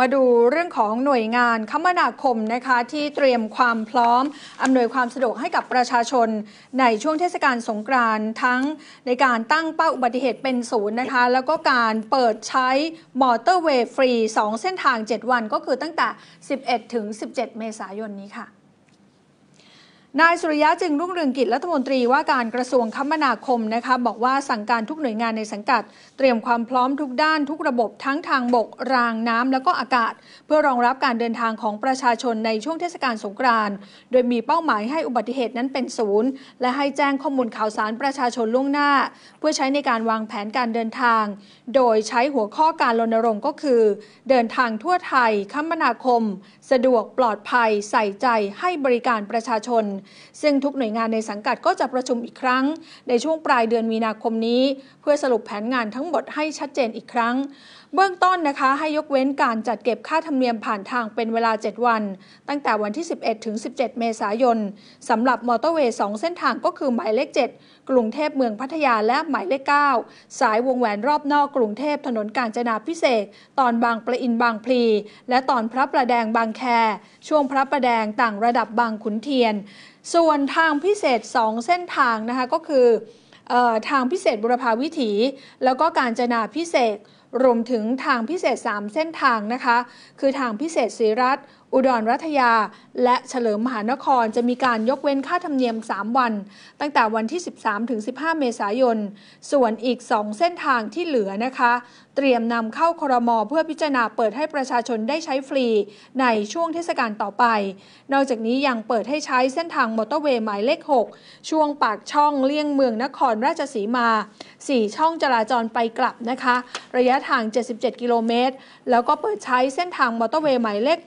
มาดูเรื่องของหน่วยงานคมนาคมนะคะที่เตรียมความพร้อม อำนวยความสะดวกให้กับประชาชนในช่วงเทศกาลสงกรานต์ทั้งในการตั้งเป้าอุบัติเหตุเป็นศูนย์นะคะ แล้วก็การเปิดใช้มอเตอร์เวย์ฟรี2 เส้นทาง 7 วัน ก็คือตั้งแต่ 11 ถึง 17 เมษายนนี้ค่ะนายสุริยะจึงรุ่งเรืองกิจรัฐมนตรีว่าการกระทรวงคมนาคมนะคะบอกว่าสั่งการทุกหน่วยงานในสังกัด เตรียมความพร้อมทุกด้านทุกระบบทั้งทางบก รางน้ำแล้วก็อากาศ เพื่อรองรับการเดินทางของประชาชนในช่วงเทศกาลสงกรานต์โดยมีเป้าหมายให้อุบัติเหตุนั้นเป็นศูนย์และให้แจ้งข้อมูลข่าวสารประชาชนล่วงหน้า เพื่อใช้ในการวางแผนการเดินทาง โดยใช้หัวข้อการรณรงค์ก็คือ เดินทางทั่วไทย คมนาคม สะดวกปลอดภัยใส่ใจ ให้บริการประชาชนซึ่งทุกหน่วยงานในสังกัดก็จะประชุมอีกครั้ง ในช่วงปลายเดือนมีนาคมนี้ เพื่อสรุปแผนงานทั้งหมดให้ชัดเจนอีกครั้ง เบื้องต้นนะคะให้ยกเว้นการจัดเก็บค่าธรรมเนียมผ่านทางเป็นเวลา 7 วัน ตั้งแต่วันที่ 11 ถึง 17 เมษายนสำหรับมอเตอร์เวย์2เส้นทางก็คือหมายเลข7กรุงเทพเมืองพัทยาและหมายเลข9สายวงแหวนรอบนอกกรุงเทพถนนกาญจนาพิเศษตอนบางปะอินบางพลีและตอนพระประแดงบางแค ช่วงพระประแดงต่างระดับบางขุนเทียนส่วนทางพิเศษ 2 เส้นทางนะคะก็คืออทางพิเศษบุรพาวิถี แล้วก็การจนาพิเศษรวมถึงทางพิเศษ 3 เส้นทางนะคะ คือทางพิเศษศรีรัตอุดรรัฐยา และเฉลิมมหานครจะมีการยกเว้นค่าธรรมเนียม 3 วัน ตั้งแต่วันที่ 13 ถึง 15 เมษายน ส่วนอีก 2 เส้นทางที่เหลือนะคะ เตรียมนำเข้าครมเพื่อพิจารณาเปิดให้ประชาชนได้ใช้ฟรี ในช่วงเทศกาลต่อไป นอกจากนี้ยังเปิดให้ใช้เส้นทางมอเตอร์เวย์หมายเลข 6 ช่วงปากช่องเลี่ยงเมืองนครราชสีมา 4 ช่องจราจรไปกลับนะคะ ระยะทาง 77 กิโลเมตร แล้วก็เปิดใช้เส้นทางมอเตอร์เวย์หมายเลข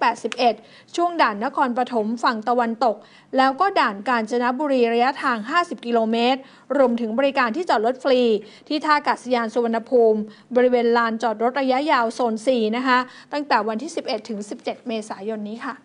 81 ช่วงด่านนครปฐมฝั่งตะวันตก แล้วก็ด่านกาญจนบุรีระยะทาง 50 กิโลเมตร รวมถึงบริการที่จอดรถฟรี ที่ท่าอากาศยานสุวรรณภูมิ บริเวณลานจอดรถระยะยาวโซน 4 นะคะ ตั้งแต่วันที่ 11 ถึง 17 เมษายนนี้ค่ะ